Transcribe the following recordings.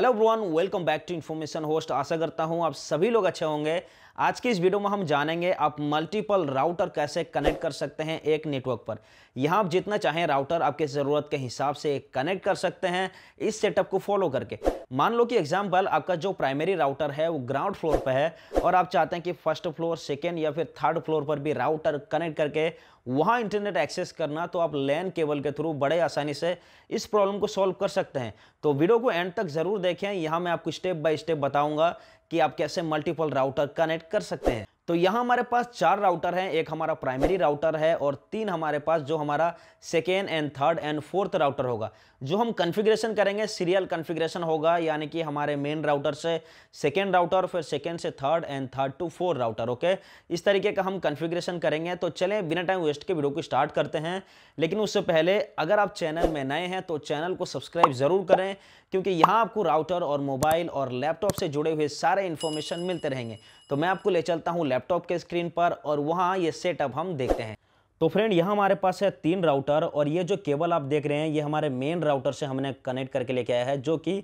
hello ब्रुआन welcome back to information host आशा करता हूँ आप सभी लोग अच्छे होंगे आज की इस वीडियो में हम जानेंगे आप मल्टीपल राउटर कैसे कनेक्ट कर सकते हैं एक नेटवर्क पर यहाँ आप जितना चाहें राउटर आपके ज़रूरत के हिसाब से कनेक्ट कर सकते हैं इस सेटअप को फॉलो करके मान लो कि एग्जाम्पल आपका जो प्राइमरी राउटर है वो ग्राउंड फ्लोर पर है और आप चाहते हैं कि फर्स्ट फ्लोर सेकेंड या फिर थर्ड फ्लोर पर भी राउटर कनेक्ट करके वहाँ इंटरनेट एक्सेस करना तो आप लैन केबल के थ्रू बड़े आसानी से इस प्रॉब्लम को सॉल्व कर सकते हैं तो वीडियो को एंड तक ज़रूर देखें यहाँ मैं आपको स्टेप बाय स्टेप बताऊंगा कि आप कैसे मल्टीपल राउटर कनेक्ट कर सकते हैं तो यहाँ हमारे पास चार राउटर हैं एक हमारा प्राइमरी राउटर है और तीन हमारे पास जो हमारा second and third and fourth router होगा जो हम कन्फिग्रेशन करेंगे सीरियल कन्फिग्रेशन होगा यानी कि हमारे मेन राउटर से सेकेंड राउटर फिर सेकेंड से third and third to four router okay इस तरीके का हम कन्फिग्रेशन करेंगे तो चले बिना टाइम वेस्ट के वीडियो को स्टार्ट करते हैं लेकिन उससे पहले अगर आप चैनल में नए हैं तो चैनल को सब्सक्राइब ज़रूर करें क्योंकि यहाँ आपको राउटर और मोबाइल और लैपटॉप से जुड़े हुए सारे इन्फॉर्मेशन मिलते रहेंगे तो मैं आपको ले चलता हूँ लैपटॉप के स्क्रीन पर और वहाँ ये सेटअप हम देखते हैं तो फ्रेंड यहाँ हमारे पास है तीन राउटर और ये जो केबल आप देख रहे हैं ये हमारे मेन राउटर से हमने कनेक्ट करके लेके आया है जो कि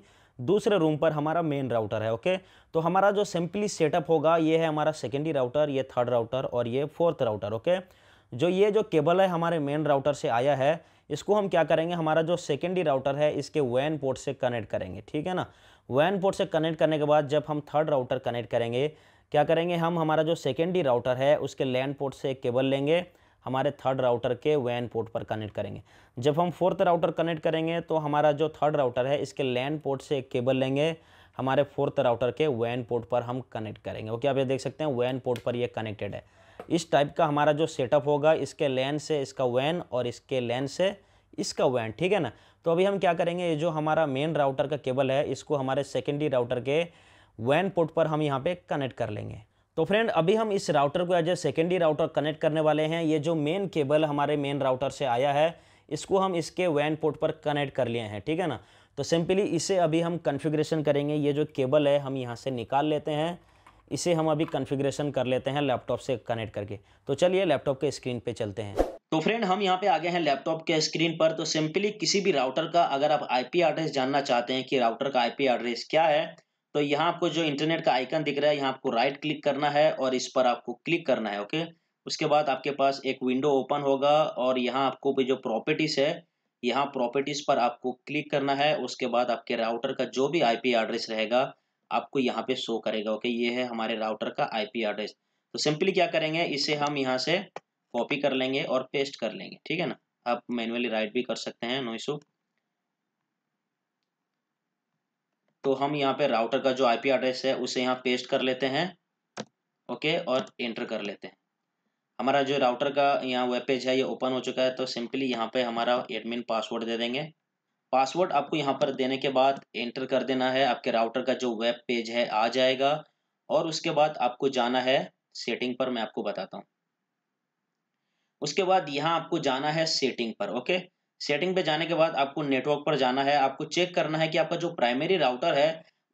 दूसरे रूम पर हमारा मेन राउटर है ओके तो हमारा जो सिंपली सेटअप होगा ये है हमारा सेकेंडरी राउटर ये थर्ड राउटर और ये फोर्थ राउटर ओके जो ये जो केबल है हमारे मेन राउटर से आया है इसको हम क्या करेंगे हमारा जो सेकेंडरी राउटर है इसके वैन पोर्ट से कनेक्ट करेंगे ठीक है ना वैन पोर्ट से कनेक्ट करने के बाद जब हम थर्ड राउटर कनेक्ट करेंगे क्या करेंगे हम हमारा जो सेकेंडरी राउटर है उसके लैंड पोर्ट से एक केबल लेंगे हमारे थर्ड राउटर के वैन पोर्ट पर कनेक्ट करेंगे जब हम फोर्थ राउटर कनेक्ट करेंगे तो हमारा जो थर्ड राउटर है इसके लैंड पोर्ट से एक केबल लेंगे हमारे फोर्थ राउटर के वैन पोर्ट पर हम कनेक्ट करेंगे ओके आप ये देख सकते हैं वैन पोर्ट पर ये कनेक्टेड है इस टाइप का हमारा जो सेटअप होगा इसके लैन से इसका वैन और इसके लैन से इसका वैन ठीक है ना तो अभी हम क्या करेंगे ये जो हमारा मेन राउटर का केबल है इसको हमारे सेकेंडरी राउटर के वैन पोर्ट पर हम यहाँ पे कनेक्ट कर लेंगे तो फ्रेंड अभी हम इस राउटर को as a secondary router connect करने वाले हैं ये जो मेन केबल हमारे मेन राउटर से आया है इसको हम इसके वैन पोर्ट पर कनेक्ट कर लिए हैं ठीक है ना तो सिंपली इसे अभी हम कन्फिग्रेशन करेंगे ये जो केबल है हम यहाँ से निकाल लेते हैं इसे हम अभी कन्फिग्रेशन कर लेते हैं लैपटॉप से कनेक्ट करके तो चलिए लैपटॉप के स्क्रीन पर चलते हैं तो फ्रेंड हम यहाँ पे आ गए हैं लैपटॉप के स्क्रीन पर तो सिंपली किसी भी राउटर का अगर आप आईपी एड्रेस जानना चाहते हैं कि राउटर का आईपी एड्रेस क्या है तो यहाँ आपको जो इंटरनेट का आइकन दिख रहा है यहाँ आपको राइट क्लिक करना है और इस पर आपको क्लिक करना है ओके उसके बाद आपके पास एक विंडो ओपन होगा और यहाँ आपको भी जो प्रॉपर्टीज़ है यहाँ प्रॉपर्टीज़ पर आपको क्लिक करना है उसके बाद आपके राउटर का जो भी आईपी एड्रेस रहेगा आपको यहाँ पे शो करेगा ओके ये है हमारे राउटर का आईपी एड्रेस तो सिंपली क्या करेंगे इसे हम यहाँ से कॉपी कर लेंगे और पेस्ट कर लेंगे ठीक है ना आप मैनुअली राइट भी कर सकते हैं नो इशू तो हम यहाँ पे राउटर का जो आईपी एड्रेस है उसे यहाँ पेस्ट कर लेते हैं ओके और एंटर कर लेते हैं हमारा जो राउटर का यहाँ वेब पेज है ये ओपन हो चुका है तो सिंपली यहाँ पे हमारा एडमिन पासवर्ड दे देंगे पासवर्ड आपको यहाँ पर देने के बाद एंटर कर देना है आपके राउटर का जो वेब पेज है आ जाएगा और उसके बाद आपको जाना है सेटिंग पर मैं आपको बताता हूँ उसके बाद यहाँ आपको जाना है सेटिंग पर ओके सेटिंग पे जाने के बाद आपको नेटवर्क पर जाना है आपको चेक करना है कि आपका जो प्राइमरी राउटर है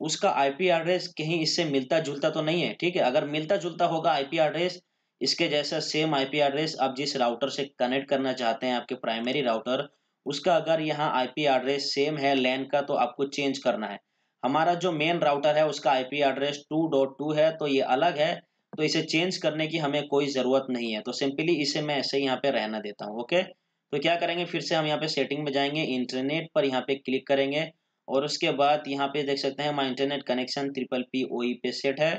उसका आईपी एड्रेस कहीं इससे मिलता जुलता तो नहीं है ठीक है अगर मिलता जुलता होगा आईपी एड्रेस इसके जैसा सेम आईपी एड्रेस आप जिस राउटर से कनेक्ट करना चाहते हैं आपके प्राइमरी राउटर उसका अगर यहाँ आईपी एड्रेस सेम है लैन का तो आपको चेंज करना है हमारा जो मेन राउटर है उसका आईपी एड्रेस 2.2 है तो ये अलग है तो इसे चेंज करने की हमें कोई ज़रूरत नहीं है तो सिंपली इसे मैं ऐसे ही यहाँ पे रहना देता हूँ ओके तो क्या करेंगे फिर से हम यहाँ पे सेटिंग में जाएंगे इंटरनेट पर यहाँ पे क्लिक करेंगे और उसके बाद यहाँ पे देख सकते हैं my internet connection triple P O पे सेट है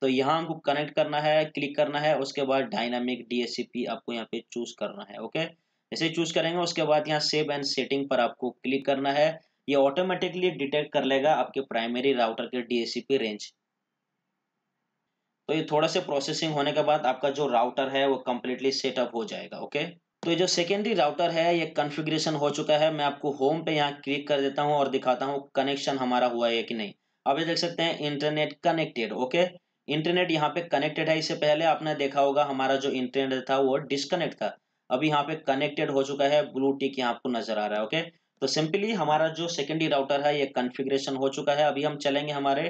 तो यहाँ हमको कनेक्ट करना है क्लिक करना है उसके बाद डायनामिक डी आपको यहाँ पे चूज करना है ओके इसे चूज करेंगे उसके बाद यहाँ सेव एंड सेटिंग पर आपको क्लिक करना है ये ऑटोमेटिकली डिटेक्ट कर लेगा आपके प्राइमरी राउटर के डी रेंज तो ये थोड़ा से प्रोसेसिंग होने के बाद आपका जो राउटर है वो कम्प्लीटली सेटअप हो जाएगा ओके तो जो सेकेंडरी राउटर है ये कन्फिग्रेशन हो चुका है मैं आपको होम पे यहाँ क्लिक कर देता हूँ और दिखाता हूँ कनेक्शन हमारा हुआ है कि नहीं अब ये देख सकते हैं इंटरनेट कनेक्टेड ओके इंटरनेट यहाँ पे कनेक्टेड है इससे पहले आपने देखा होगा हमारा जो इंटरनेट था वो डिस्कनेक्ट था अभी यहाँ पे कनेक्टेड हो चुका है ब्लू टिक यहाँ आपको नजर आ रहा है ओके तो सिंपली हमारा जो सेकेंडरी राउटर है ये कन्फिग्रेशन हो चुका है अभी हम चलेंगे हमारे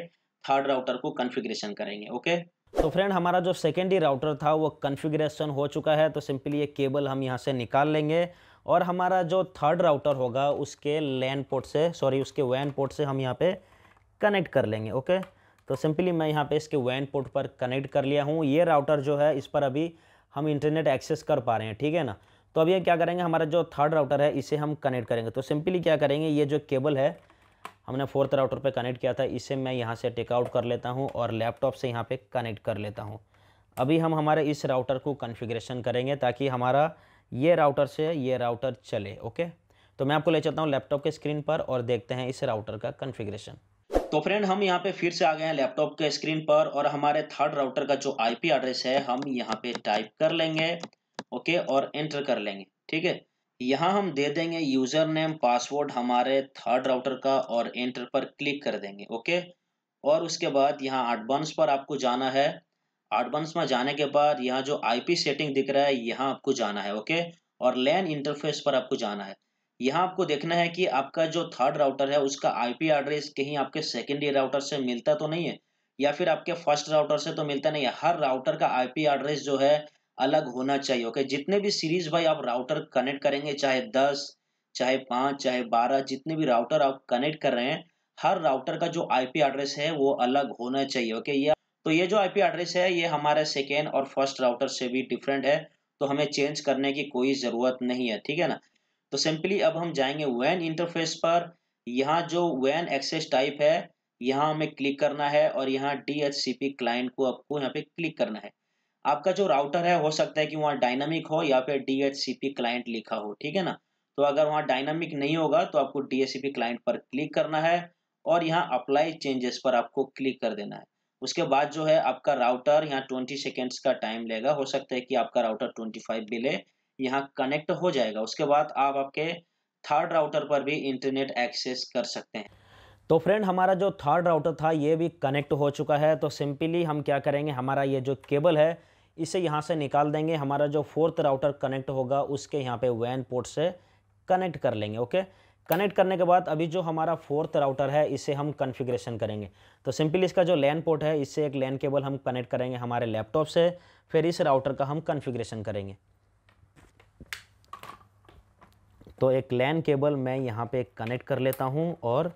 थर्ड राउटर को कन्फिग्रेशन करेंगे ओके तो फ्रेंड हमारा जो सेकेंडरी राउटर था वो कन्फिग्रेशन हो चुका है तो सिंपली ये केबल हम यहाँ से निकाल लेंगे और हमारा जो थर्ड राउटर होगा उसके लैन पोर्ट से सॉरी उसके वैन पोर्ट से हम यहाँ पे कनेक्ट कर लेंगे ओके तो सिंपली मैं यहाँ पे इसके वैन पोर्ट पर कनेक्ट कर लिया हूँ ये राउटर जो है इस पर अभी हम इंटरनेट एक्सेस कर पा रहे हैं ठीक है ना तो अब ये क्या करेंगे हमारा जो थर्ड राउटर है इसे हम कनेक्ट करेंगे तो सिंपली क्या करेंगे ये जो केबल है हमने फोर्थ राउटर पे कनेक्ट किया था इसे मैं यहाँ से टेकआउट कर लेता हूँ और लैपटॉप से यहाँ पे कनेक्ट कर लेता हूँ अभी हम हमारे इस राउटर को कन्फिग्रेशन करेंगे ताकि हमारा ये राउटर से ये राउटर चले ओके तो मैं आपको ले चलता हूँ लैपटॉप के स्क्रीन पर और देखते हैं इस राउटर का कन्फिग्रेशन तो फ्रेंड हम यहाँ पे फिर से आ गए हैं लैपटॉप के स्क्रीन पर और हमारे थर्ड राउटर का जो आईपी एड्रेस है हम यहाँ पे टाइप कर लेंगे ओके और एंटर कर लेंगे ठीक है यहाँ हम दे देंगे यूज़र नेम पासवर्ड हमारे थर्ड राउटर का और एंटर पर क्लिक कर देंगे ओके और उसके बाद यहाँ एडवांस पर आपको जाना है एडवांस में जाने के बाद यहाँ जो आईपी सेटिंग दिख रहा है यहाँ आपको जाना है ओके और लैन इंटरफेस पर आपको जाना है यहाँ आपको देखना है कि आपका जो थर्ड राउटर है उसका आईपी एड्रेस कहीं आपके सेकेंडरी राउटर से मिलता तो नहीं है या फिर आपके फर्स्ट राउटर से तो मिलता नहीं है हर राउटर का आईपी एड्रेस जो है अलग होना चाहिए ओके जितने भी सीरीज भाई आप राउटर कनेक्ट करेंगे चाहे दस चाहे पाँच चाहे बारह जितने भी राउटर आप कनेक्ट कर रहे हैं हर राउटर का जो आईपी एड्रेस है वो अलग होना चाहिए ओके ये तो ये जो आईपी एड्रेस है ये हमारे सेकेंड और फर्स्ट राउटर से भी डिफरेंट है तो हमें चेंज करने की कोई ज़रूरत नहीं है ठीक है ना तो सिंपली अब हम जाएंगे वैन इंटरफेस पर यहाँ जो वैन एक्सेस टाइप है यहाँ हमें क्लिक करना है और यहाँ डी क्लाइंट को आपको यहाँ पे क्लिक करना है आपका जो राउटर है हो सकता है कि वहाँ डायनामिक हो या फिर डी क्लाइंट लिखा हो ठीक है ना तो अगर वहाँ डायनामिक नहीं होगा तो आपको डी क्लाइंट पर क्लिक करना है और यहाँ अप्लाई चेंजेस पर आपको क्लिक कर देना है उसके बाद जो है आपका राउटर यहाँ ट्वेंटी सेकेंड्स का टाइम लेगा हो सकता है कि आपका राउटर फाइव भी ले यहाँ कनेक्ट हो जाएगा उसके बाद आप आपके थर्ड राउटर पर भी इंटरनेट एक्सेस कर सकते हैं तो फ्रेंड हमारा जो थर्ड राउटर था ये भी कनेक्ट हो चुका है तो सिंपली हम क्या करेंगे हमारा ये जो केबल है इसे यहाँ से निकाल देंगे हमारा जो फोर्थ राउटर कनेक्ट होगा उसके यहाँ पे वैन पोर्ट से कनेक्ट कर लेंगे ओके कनेक्ट करने के बाद अभी जो हमारा फोर्थ राउटर है इसे हम कन्फिग्रेशन करेंगे तो सिंपली इसका जो लैन पोर्ट है इससे एक लैन केबल हम कनेक्ट करेंगे हमारे लैपटॉप से फिर इस राउटर का हम कन्फिग्रेशन करेंगे तो एक लैन केबल मैं यहाँ पे कनेक्ट कर लेता हूँ और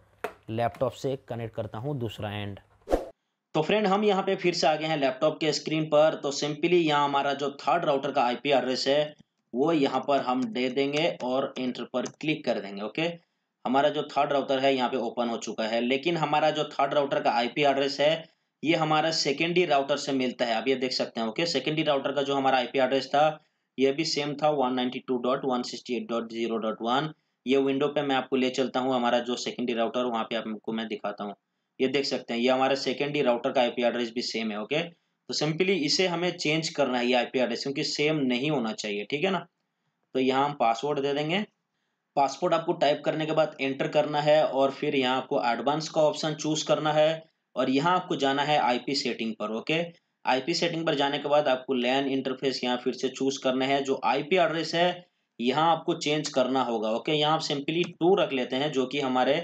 लैपटॉप से कनेक्ट करता हूँ दूसरा एंड तो फ्रेंड हम यहाँ पे फिर से आ गए हैं लैपटॉप के स्क्रीन पर तो सिंपली यहाँ हमारा जो थर्ड राउटर का आईपी एड्रेस है वो यहाँ पर हम दे देंगे और एंटर पर क्लिक कर देंगे ओके हमारा जो थर्ड राउटर है यहाँ पे ओपन हो चुका है लेकिन हमारा जो थर्ड राउटर का आईपी एड्रेस है ये हमारा सेकेंडरी राउटर से मिलता है आप ये देख सकते हैं ओके सेकेंडरी राउटर का जो हमारा आईपी एड्रेस था ये भी सेम था वन ये विंडो पे मैं आपको ले चलता हूँ हमारा जो सेकेंडरी राउटर वहाँ पे आपको मैं दिखाता हूँ ये देख सकते हैं ये हमारा सेकेंडरी राउटर का आईपी एड्रेस भी सेम है ओके तो सिंपली इसे हमें चेंज करना है ये आईपी एड्रेस क्योंकि सेम नहीं होना चाहिए ठीक है ना तो यहाँ हम पासवर्ड दे देंगे पासवर्ड आपको टाइप करने के बाद एंटर करना है और फिर यहाँ आपको एडवांस का ऑप्शन चूज करना है और यहाँ आपको जाना है आईपी सेटिंग पर ओके आईपी सेटिंग पर जाने के बाद आपको लैन इंटरफेस यहाँ फिर से चूज करना है जो आईपी एड्रेस है यहाँ आपको चेंज करना होगा ओके यहाँ आप सिंपली टू रख लेते हैं जो कि हमारे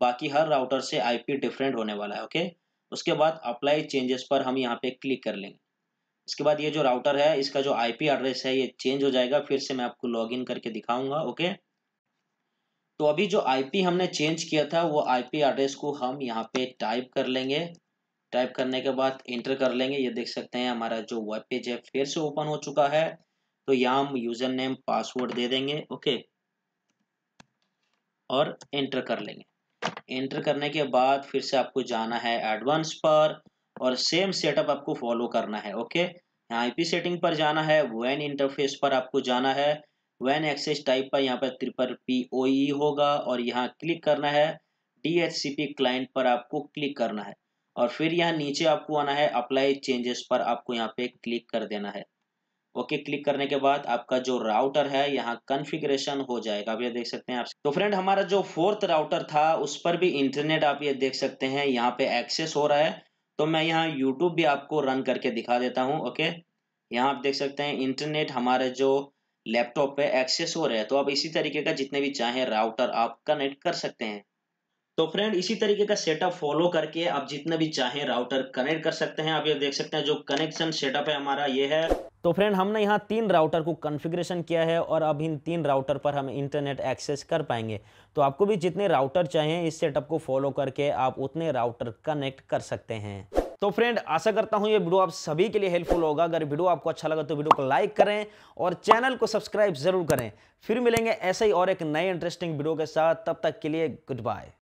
बाकी हर राउटर से आईपी डिफरेंट होने वाला है ओके उसके बाद अप्लाई चेंजेस पर हम यहाँ पे क्लिक कर लेंगे इसके बाद ये जो राउटर है इसका जो आईपी एड्रेस है ये चेंज हो जाएगा फिर से मैं आपको लॉग करके दिखाऊंगा ओके तो अभी जो आईपी हमने चेंज किया था वो आईपी एड्रेस को हम यहाँ पे टाइप कर लेंगे टाइप करने के बाद इंटर कर लेंगे ये देख सकते हैं हमारा जो वेब पेज है फिर से ओपन हो चुका है तो यहाँ हम यूज़र नेम पासवर्ड दे देंगे ओके और एंटर कर लेंगे एंटर करने के बाद फिर से आपको जाना है एडवांस पर और सेम सेटअप आपको फॉलो करना है ओके यहाँ आईपी सेटिंग पर जाना है वैन इंटरफेस पर आपको जाना है वैन एक्सेस टाइप पर यहाँ पर triple P O E e होगा और यहाँ क्लिक करना है D H C P client पर आपको क्लिक करना है और फिर यहाँ नीचे आपको आना है अप्लाई चेंजेस पर आपको यहाँ पे क्लिक कर देना है ओके क्लिक करने के बाद आपका जो राउटर है यहाँ कन्फिग्रेशन हो जाएगा आप ये देख सकते हैं आप तो फ्रेंड हमारा जो फोर्थ राउटर था उस पर भी इंटरनेट आप ये देख सकते हैं यहाँ पे एक्सेस हो रहा है तो मैं यहाँ यूट्यूब भी आपको रन करके दिखा देता हूँ ओके यहाँ आप देख सकते हैं इंटरनेट हमारे जो लैपटॉप पे एक्सेस हो रहा है तो आप इसी तरीके का जितने भी चाहें राउटर आप कनेक्ट कर सकते हैं तो फ्रेंड इसी तरीके का सेटअप फॉलो करके आप जितने भी चाहें राउटर कनेक्ट कर सकते हैं आप ये देख सकते हैं जो कनेक्शन सेटअप है हमारा ये है तो फ्रेंड हमने यहाँ तीन राउटर को कॉन्फ़िगरेशन किया है और अब इन तीन राउटर पर हम इंटरनेट एक्सेस कर पाएंगे तो आपको भी जितने राउटर चाहिए इस सेटअप को फॉलो करके आप उतने राउटर कनेक्ट कर सकते हैं तो फ्रेंड आशा करता हूँ ये वीडियो आप सभी के लिए हेल्पफुल होगा अगर वीडियो आपको अच्छा लगा तो वीडियो को लाइक करें और चैनल को सब्सक्राइब जरूर करें फिर मिलेंगे ऐसे ही और एक नए इंटरेस्टिंग वीडियो के साथ तब तक के लिए गुड बाय